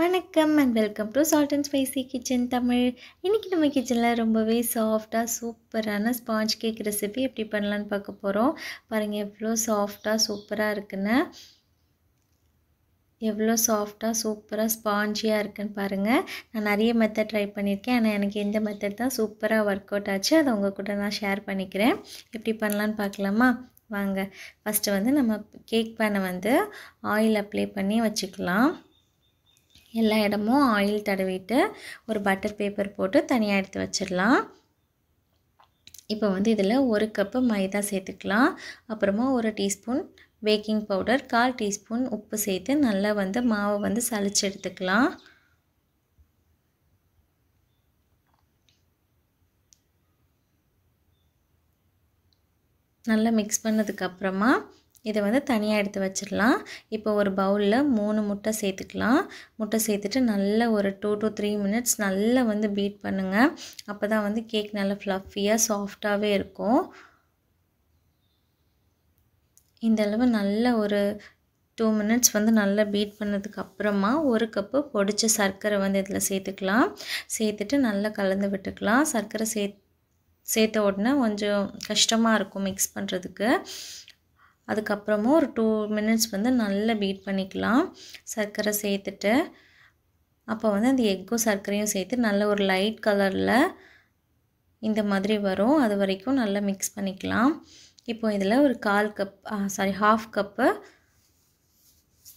வணக்கம் and welcome to salt and spicy kitchen Tamil இன்றைக்கி நம்ம கிச்சனில் ரொம்பவே சாஃப்டாக சூப்பரான ஸ்பாஞ்ச் கேக் ரெசிபி எப்படி பண்ணலான்னு பார்க்க போகிறோம் பாருங்கள் எவ்வளோ சாஃப்டாக சூப்பராக இருக்குன்னு எவ்வளோ சாஃப்டாக சூப்பராக ஸ்பாஞ்சியாக இருக்குன்னு பாருங்கள் நான் நிறைய மெத்தட் ட்ரை பண்ணியிருக்கேன் ஆனால் எனக்கு எந்த மெத்தட் தான் சூப்பராக ஒர்க் அவுட் ஆச்சு அதை உங்கள் கூட நான் ஷேர் பண்ணிக்கிறேன் எப்படி பண்ணலான்னு பார்க்கலாமா வாங்க ஃபஸ்ட்டு வந்து நம்ம கேக் பேனை வந்து ஆயில் அப்ளை பண்ணி வச்சுக்கலாம் எல்லா இடமும் ஆயில் தடவிட்டு ஒரு பட்டர் பேப்பர் போட்டு தனியாக எடுத்து வச்சிடலாம் இப்போ வந்து இதில் ஒரு கப்பு மைதா சேர்த்துக்கலாம் அப்புறமா ஒரு டீஸ்பூன் பேக்கிங் பவுடர் கால் டீஸ்பூன் உப்பு சேர்த்து நல்லா வந்து மாவை வந்து சளிச்சு எடுத்துக்கலாம் நல்லா மிக்ஸ் பண்ணதுக்கப்புறமா இதை வந்து தனியாக எடுத்து வச்சிடலாம் இப்போ ஒரு பவுலில் மூணு முட்டை சேர்த்துக்கலாம் முட்டை சேர்த்துட்டு நல்லா ஒரு டூ டு த்ரீ மினிட்ஸ் நல்லா வந்து பீட் பண்ணுங்கள் அப்போ தான் வந்து கேக் நல்லா ஃப்ளஃபியாக சாஃப்டாகவே இருக்கும் இந்த அளவு நல்ல ஒரு டூ மினிட்ஸ் வந்து நல்லா பீட் பண்ணதுக்கு அப்புறமா ஒரு கப்பு பொடிச்ச சர்க்கரை வந்து இதில் சேர்த்துக்கலாம் சேர்த்துட்டு நல்லா கலந்து விட்டுக்கலாம் சர்க்கரை சே சேர்த்த உடனே கொஞ்சம் கஷ்டமாக இருக்கும் மிக்ஸ் பண்ணுறதுக்கு அதுக்கப்புறமும் ஒரு டூ மினிட்ஸ் வந்து நல்லா பீட் பண்ணிக்கலாம் சர்க்கரை சேர்த்துட்டு அப்போ வந்து அந்த எக்கும் சர்க்கரையும் சேர்த்து நல்ல ஒரு லைட் கலரில் இந்த மாதிரி வரும் அது வரைக்கும் நல்லா மிக்ஸ் பண்ணிக்கலாம் இப்போ இதில் ஒரு கால் கப் சாரி ஹாஃப் கப்பு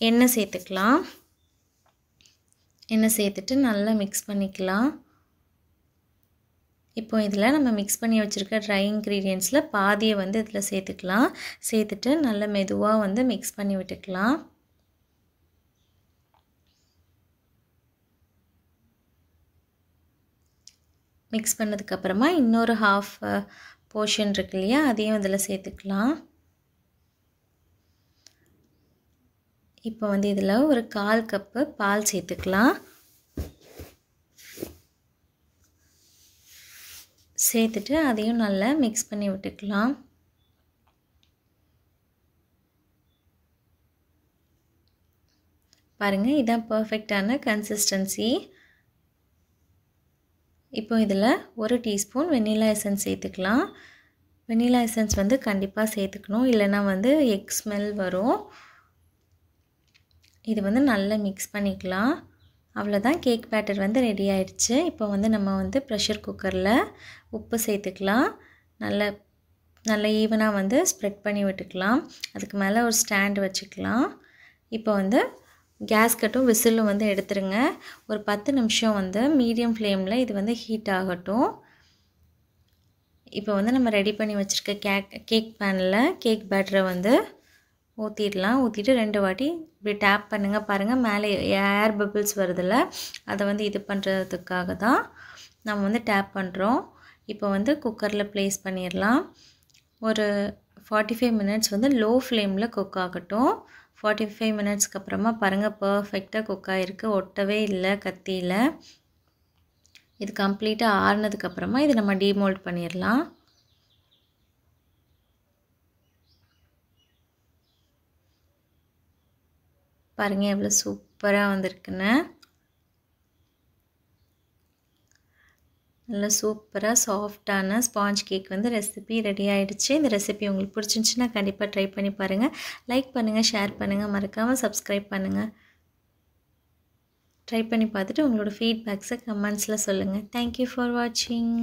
எண்ணெய் சேர்த்துக்கலாம் எண்ணெய் சேர்த்துட்டு நல்லா மிக்ஸ் பண்ணிக்கலாம் இப்போ இதில் நம்ம மிக்ஸ் பண்ணி வச்சுருக்க ட்ரை இன்க்ரீடியன்ஸில் பாதியை வந்து இதில் சேர்த்துக்கலாம் சேர்த்துட்டு நல்ல மெதுவாக வந்து மிக்ஸ் பண்ணி விட்டுக்கலாம் மிக்ஸ் பண்ணதுக்கப்புறமா இன்னொரு ஹாஃப் போர்ஷன் இருக்கு இல்லையா அதையும் இதில் சேர்த்துக்கலாம் இப்போ வந்து இதில் ஒரு கால் கப்பு பால் சேர்த்துக்கலாம் சேர்த்துட்டு அதையும் நல்லா மிக்ஸ் பண்ணி விட்டுக்கலாம் பாருங்கள் இதான் பர்ஃபெக்டான கன்சிஸ்டன்சி இப்போ இதில் ஒரு டீஸ்பூன் வெனிலா எசன்ஸ் சேர்த்துக்கலாம் வெனிலா எசன்ஸ் வந்து கண்டிப்பாக சேர்த்துக்கணும் இல்லைனா வந்து எக் ஸ்மெல் வரும் இது வந்து நல்லா மிக்ஸ் பண்ணிக்கலாம் அவ்வளோதான் கேக் பேட்டர் வந்து ரெடி ஆயிடுச்சு இப்போ வந்து நம்ம வந்து ப்ரெஷர் குக்கரில் உப்பு சேர்த்துக்கலாம் நல்ல நல்ல ஈவனாக வந்து ஸ்ப்ரெட் பண்ணி விட்டுக்கலாம் அதுக்கு மேலே ஒரு ஸ்டாண்ட் வச்சுக்கலாம் இப்போ வந்து கேஸ் கட்டும் விசிலும் வந்து எடுத்துருங்க ஒரு பத்து நிமிஷம் வந்து மீடியம் ஃப்ளேமில் இது வந்து ஹீட் ஆகட்டும் இப்போ வந்து நம்ம ரெடி பண்ணி வச்சுருக்க கேக் கேக் பேனில் கேக் பேட்டரை வந்து ஊற்றிடலாம் ஊற்றிட்டு ரெண்டு வாட்டி இப்படி டேப் பண்ணுங்கள் பாருங்கள் மேலே ஏர் பபிள்ஸ் வருதில்ல அதை வந்து இது பண்ணுறதுக்காக தான் நம்ம வந்து டேப் பண்ணுறோம் இப்போ வந்து குக்கரில் ப்ளேஸ் பண்ணிடலாம் ஒரு ஃபார்ட்டி ஃபைவ் மினிட்ஸ் வந்து லோ ஃப்ளேமில் குக் ஆகட்டும் ஃபார்ட்டி ஃபைவ் மினிட்ஸ்க்கு அப்புறமா பாருங்கள் பர்ஃபெக்டாக குக் ஆகிருக்கு ஒட்டவே இல்லை கத்தியில் இது கம்ப்ளீட்டாக ஆறுனதுக்கப்புறமா இது நம்ம டீமோல்ட் பண்ணிடலாம் பாருங்கள் எவ்வளோ சூப்பராக வந்திருக்குன்னு நல்லா சூப்பராக சாஃப்டான ஸ்பாஞ்ச் கேக் வந்து ரெசிபி ரெடி ஆகிடுச்சு இந்த ரெசிபி உங்களுக்கு பிடிச்சிருந்துச்சுன்னா கண்டிப்பாக ட்ரை பண்ணி பாருங்கள் லைக் பண்ணுங்கள் ஷேர் பண்ணுங்கள் மறக்காமல் சப்ஸ்கிரைப் பண்ணுங்கள் ட்ரை பண்ணி பார்த்துட்டு உங்களோட ஃபீட்பேக்ஸை கமெண்ட்ஸில் சொல்லுங்கள் தேங்க்யூ ஃபார் வாட்சிங்